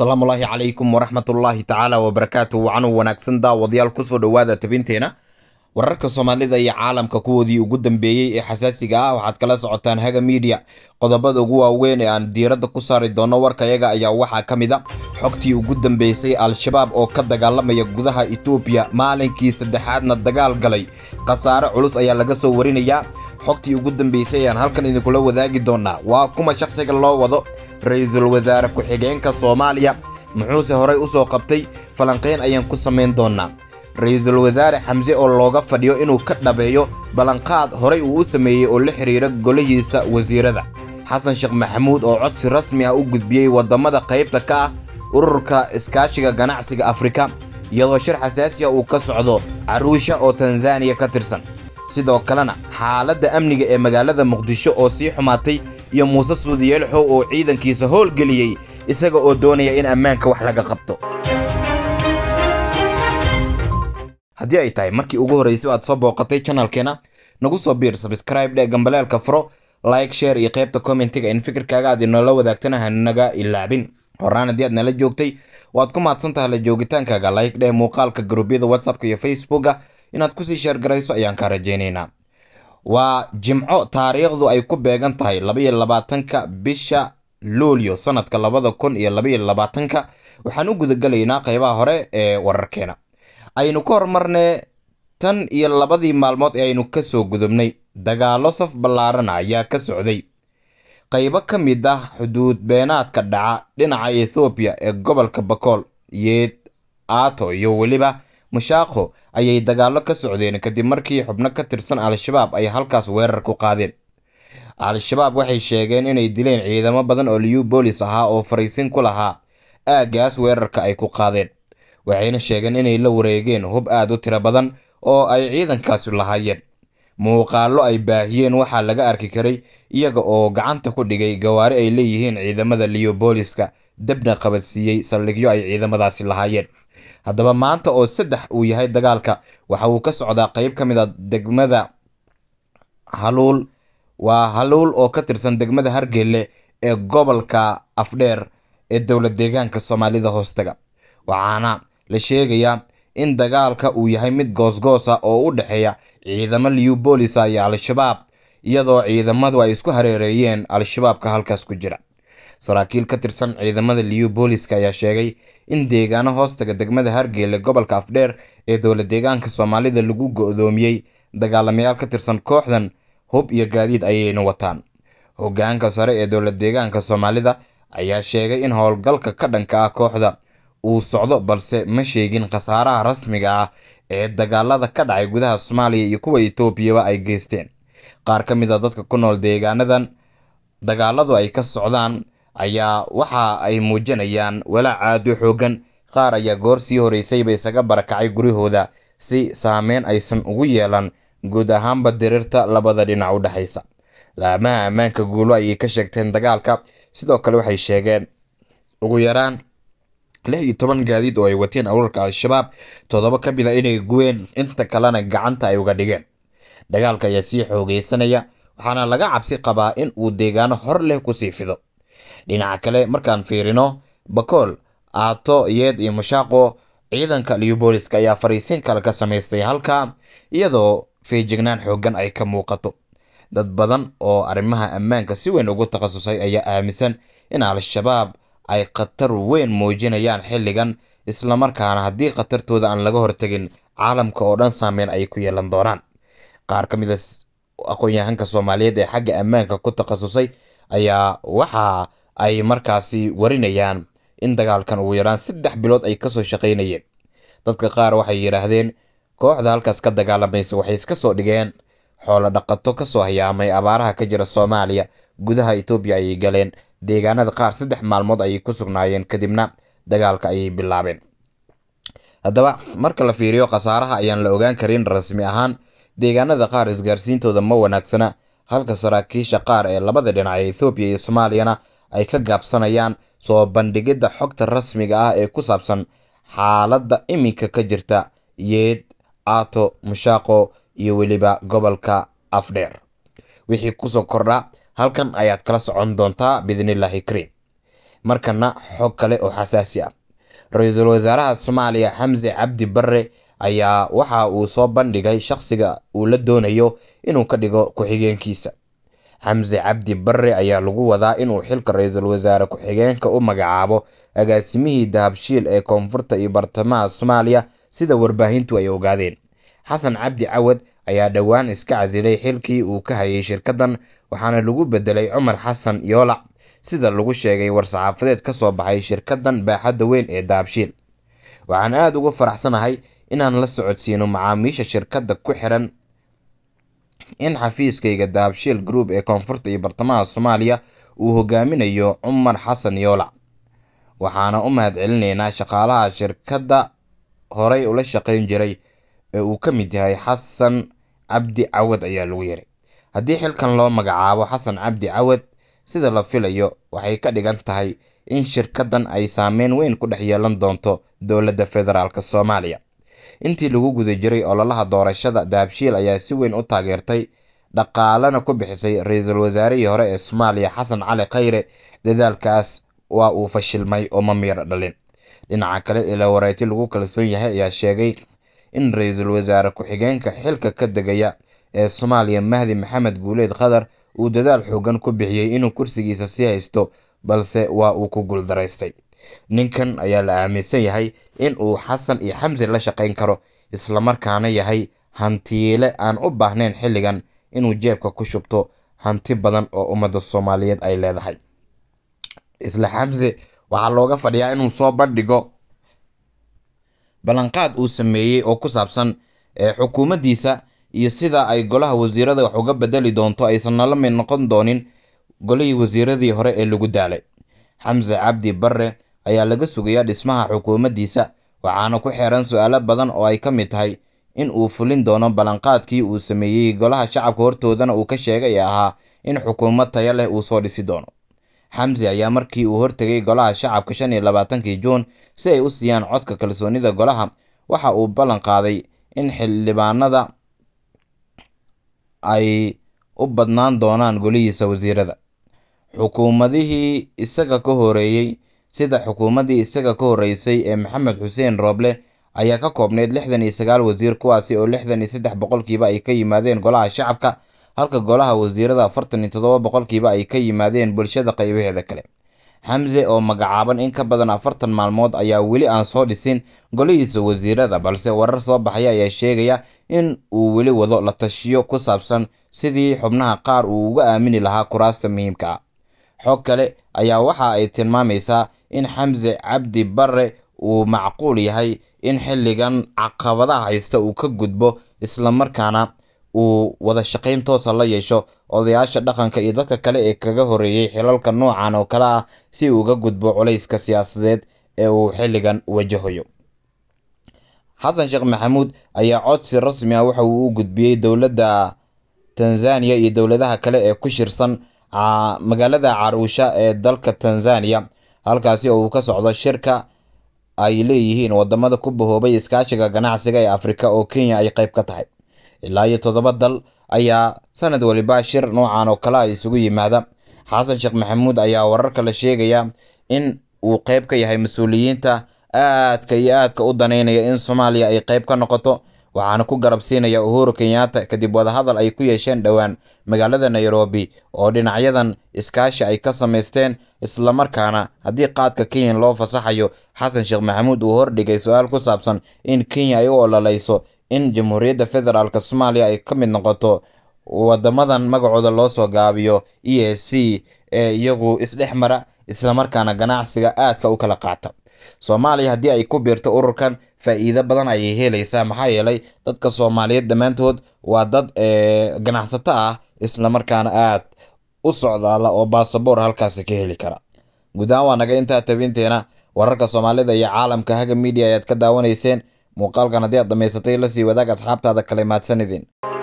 asalaamullaahi calaykum waraxmatullaahi tacaala wabarakaatu wacanu wanaagsan daawadayaal kusoo dhowaada tabinteena wararka soomaalida iyo caalamka kuwoodii ugu dambeeyey ee xasaasiga ah waxaad kala socotaan haga miidiya qodobada ugu waaweyn ee aan diiradda ku saari doono warkayaga ayaa waxaa ka mid a ah xogtii ugu dambeysay al-shabaab oo ka dagaalamaya gudaha etoobiya maalinkii saddexaadna dagaal galay khasaare culus ayaa laga soo warinayaa xogtii ugu dambeysay ayaan halkan idinkula wadaagi doonaa waa kuma shaqsiga loo wado ra'iisul wasaare ku-xigeenka soomaaliya muxuuse horay u soo qabtay falanqeyn ayaan ku samayn doonnaa ra wasaare xamse oo looga fadhiyo inuu ka dhabeeyo ballanqaad horay uu u sameeyey oo la xidhiira golihiisa wasiirada xasan sheekh maxamuud oo codsi rasmi ah u gudbiyey waddamada qaybta ka ah ururka iskaashiga ganacsiga afrika iyadoo shir xasaasiya uu ka socdo caruusha oo tanzaniya ka tirsan sidoo kalena xaaladda amniga ee magaalada muqdisho oo sii xumaatay iyo muuse suudiyeelxow oo ciidankiisa howlgeliyey isaga oo doonaya in ammaanka wax laga qabto haddii ay tahay markii ugu horreysay o aad soo booqatay janalkeena nagu soo biir sabskraib dhe gambalaalka furo like sheer iyo qaybta commentiga in fikirkaaga aad inoola wadaagtana hanaga ilaabin horaan haddii aad nala joogtay waad ku mahadsan tahay la joogitaankaaga like dhe muuqaalka gruubyada whatsappka iyo facebooka inaad kusii sheergarayso ayaan kaa rajaynaynaa waa jimco taariikhdu ay ku beegan tahay labaiyo labaatanka bisha luulyo sanadka labada kun iyo labayo labaatanka waxaan u gudagelaynaa qaybaha hore ee wararkeena aynu ka hormarnay tan iyo labadii maalmood ee aynu ka soo gudubnay dagaalo saf ballaarana ayaa ka socday qaybo ka mid ah xuduud beenaadka dhaca dhinaca ethoobiya ee gobolka bakool yeed aato iyo weliba mashaaqo ayay dagaalo ka socdeen kadib markii xubno ka tirsan al-shabaab ay halkaas weerar ku qaadeen al-shabaab waxay sheegeen inay dileen ciidamo badan oo liyu boolis ahaa oo fariisin ku lahaa aaggaas weerarka ay ku qaadeen waxayna sheegeen inay la wareegeen hub aad u tiro badan oo ay ciidankaasi lahaayeen muuqaallo ay baahiyeen waxaa laga arki karay iyaga oo gacanta ku dhigay gawaari ay leeyihiin ciidamada liyo booliska debna qabadsiiyey saldhigyo ay ciidamadaasi lahaayeen haddaba maanta oo saddex uu yahay dagaalka waxa uu ka socdaa qeyb ka mid a ah degmada haluul waa haluul oo ka tirsan degmada hargeelle ee gobolka afdheer ee dowlad deegaanka soomaalida hoostaga waxaana la sheegayaa in dagaalka uu yahay mid goosgoosa ah oo u dhexeeya ciidamo liyu boolisa ah iyo al-shabaab iyadoo ciidamadu ay isku hareereeyeen al-shabaabka halkaas ku jira saraakiil ka tirsan ciidamada liyu booliska ayaa sheegay in deegaano hoostaga degmada hargeele gobolka afdheer ee dowla deegaanka soomaalida lagu go-doomiyey dagaalamayaal ka tirsan kooxdan hub iyo gaadiid ayayna wataan hogaanka sare ee dowla deegaanka soomaalida ayaa sheegay in howlgalka ka dhanka ah kooxda uu socdo balse ma sheegin khasaaraha rasmiga ah ee dagaalada ka dhacay gudaha soomaaliya iyo kuwa etoobiyaba ay geysteen qaar ka mid a ah dadka ku nool deegaanadan dagaaladu ay ka socdaan ayaa waxa ay muujinayaan walaac aada u xoogan qaar ayaa goor sii horeysayba isaga barakacay gurihooda si saameyn aysan ugu yeelan guud ahaanba diriirta labada dhinac u dhexaysa laamaha ammaanka guulo ayay ka sheegteen dagaalka sidoo kale waxay sheegeen ugu yaraan lix iyo toban gaadiid oo ay wateen aruurka al-shabaab toddoba ka mida ah inay guween inta kalena gacanta ay uga dhigeen dagaalka ayaa sii xoogeysanaya waxaana laga cabsi qabaa in uu deegaano hor leh kusii fido dhinaca kale markaan fiirino bakool aato yeed iyo mashaaqo ciidanka liubooliska ayaa fariisiin kale ka samaystay halka iyadoo feejignaan xooggan ay ka muuqato dad badan oo arrimaha ammaanka si weyn ugu takhasusay ayaa aaminsan in al-shabaab ay khatar weyn muujinayaan xilligan islamarkaana haddii khatartooda aan laga hortegin caalamka oo dhan saameyn ay ku yeelan doonaan qaar ka mid a ah aqoon-yahanka soomaaliyeed ee xagga ammaanka ku takhasusay ayaa waxaa ay markaasi warinayaan in dagaalkan ugu yaraan saddex bilood ay kasoo shaqaynayeen dadka qaar waxay yidhaahdeen kooxda halkaas ka dagaalamaysa waxay iska soo dhigeen xoolo dhaqato kasoo hayaamay abaaraha ka jira soomaaliya gudaha etoobiya ayay galeen deegaanada qaar saddex maalmood ayay ku sugnaayeen kadibna dagaalka ayay bilaabeen haddaba marka la fiiriyo khasaaraha ayaan la ogaan karin rasmi ahaan deegaanada qaar isgaarsiintooda ma wanaagsana halka saraakiisha qaar ee labada dhinac ee ethoobiya iyo soomaaliyana ay ka gaabsanayaan soo bandhigidda xogta rasmiga ah ee ku saabsan xaaladda iminka ka jirta yeed ato mushaaqo iyo weliba gobolka afdheer wixii kusoo kordha halkan ayaad kala socon doontaa biidnillaahi kariim markana xog kale oo xasaasi ah ra-iisul wasaaraha soomaaliya xamse cabdi barre ayaa waxa uu soo bandhigay shaqsiga uu la doonayo inuu ka dhigo ku-xigeenkiisa xamse cabdi barre ayaa lagu wadaa inuu xilka ra-iisul wasaare ku-xigeenka u magacaabo agaasimihii dahabshiil ee koonfurta iyo bartamaha soomaaliya sida warbaahintu ay ogaadeen xasan cabdi cawad ayaa dhowaan iska casilay xilkii uu ka hayay shirkaddan waxaana lagu beddelay cumar xasan yoolac sida lagu sheegay war-saxaafadeed ka soo baxay shirkaddan baaxadda weyn ee dahabshiil waxaan aada ugu faraxsanahay inaan la socodsiino macaamiisha shirkadda ku xiran in xafiiskayga daabshiil group ee koonfurta iyo bartamaha soomaaliya uu hogaaminayo cumar xasan yoolac waxaana u mahad mahadcelinaynaa shaqaalaha shirkadda horay ula shaqayn jiray ee uu ka mid yahay xasan cabdi cawad ayaa lagu yiri haddii xilkan loo magacaabo xasan cabdi cawad sida la filayo waxay ka dhigan tahay in shirkaddan ay saameyn weyn ku dhex yeelan doonto dowladda federaalk soomaaliya intii lagu guda jiray ololaha doorashada daabshiil ayaa si weyn u taageertay dhaqaalena ku bixisay ra-iisul wasaarihii hore ee soomaaliya xasan cali khayre dadaalkaas waa uu fashilmay oo ma miir dhalin dhinaca kale ilaa wareyti lagu kalsoon yahay ayaa sheegay in ra-iisul wasaare ku-xigeenka xilka ka degaya ee soomaaliya mahdi maxamed guuleed khadar uu dadaal xooggan ku bixiyey inuu kursigiisa sii haysto balse waa uu ku guuldaraystay Ninkan ayaa la aaminsan yahay in uu Xasan iyo Xamse la shaqayn karo, islamarkaana yahay hantiile aan u baahnayn xilligan inuu jeebka ku shubto hanti badan oo ummadda Soomaaliyeed ay leedahay. Isla Xamse waxaa looga fadhiyaa inuu soo bandhigo ballanqaad uu sameeyey oo ku saabsan eh, xukuumaddiisa iyo sida ay golaha wasiirada wax uga bedeli doonto aysan la mid noqon doonin golihii wasiiradii hore ee lagu daalay. Xamse Cabdi Barre ayaa laga sugayaa dhismaha xukuumaddiisa waxaana ku xeehan su'aalo badan oo ay ka mid tahay in uu fulin doono ballanqaadkii uu sameeyey golaha shacabka hortoodana uu ka sheegay ahaa in xukuumad taya leh uu soo dhisi doono xamsi ayaa markii uu hortegay golaha shacabka shan iyo labaatankii juun si ay u siiyaan codka kalsoonida golaha waxa uu ballan qaaday in xildhibaanada ay u badnaan doonaan golihiisa wasiirada xukuumadihii isaga ka horeeyey sida xukuumaddii isaga ka horreysay ee maxamed xuseen rooble ayaa ka koobnayd lixdan iyo sagaal wasiir kuwaasi oo lixdan iyo saddex boqolkiiba ay ka yimaadeen golaha shacabka halka golaha wasiirada afartan iyo toddoba boqolkiiba ay ka yimaadeen bulshada qaybaheeda kale xamse oo magacaaban in ka badan afartan maalmood ayaa weli aan soo dhisin golihiisa wasiirada balse warar soo baxaya ayaa sheegaya in uu weli wado la tashiyo ku saabsan sidii xubnaha qaar uu uga aamini lahaa kuraasta muhiimka ah xoog kale ayaa waxa ay tilmaamaysaa in xamse cabdi barre uu macquul yahay in xilligan caqabadaha haysta uu ka gudbo islamarkaana uu wada shaqayn toosa la yeesho odayaasha dhaqanka iyo dadka kale ee kaga horreeyey xilalka noocan oo kale ah si uu uga gudbo culayska siyaasadeed ee uu xilligan wajahayo xasan sheekh maxamuud ayaa codsi rasmi ah waxa uu u gudbiyey dowladda tanzaniya iyo dowladaha kale ee ku shirsan magaalada caruusha ee dalka tanzania halkaasi oo uu ka socdo shirka ay leeyihiin wadamada ku bahoobay iskaashiga ganacsiga ee afrika oo kenya ay qayb ka tahay ilaa iyo toddoba dal ayaa sanad weliba shir noocan oo kale a isugu yimaada xasan sheekh maxamuud ayaa wararka la sheegaya in uu qeyb ka yahay mas-uuliyiinta aadka iyo aadka u danaynaya in soomaaliya ay qayb ka noqoto waxaana ku garabsiinaya uhuru kenyatta kadib wadahadal ay ku yeesheen dhowaan magaalada nairobi oo dhinacyadan iskaashi ay ka samaysteen islamarkaana haddii qaadka kenya loo fasaxayo xasan sheekh maxamuud uu hordhigay su-aal ku saabsan in kenya ay u ololayso in jamhuuriyadda federaalk soomaaliya ay ka mid noqoto waddamadan magacooda loo soo gaabiyo e a c ee iyagu isdhex mara islamarkaana ganacsiga aadka u kala qaata soomaaliya haddii ay ku biirto ururkan faa-iido badan ayay helaysaa maxaa yeelay dadka soomaaliyeed dhammaantood waa dad eh, ganacsato ah islamarkaana aad u socdaala oo baasaboor halkaasi ka heli kara guud waa naga intaa tabinteena wararka soomaalida iyo caalamka haga midiya ayaad ka daawanayseen muuqaalkan haddii aad dhamaysatay la sii wadaag asxaabtaada kale mahadsanidin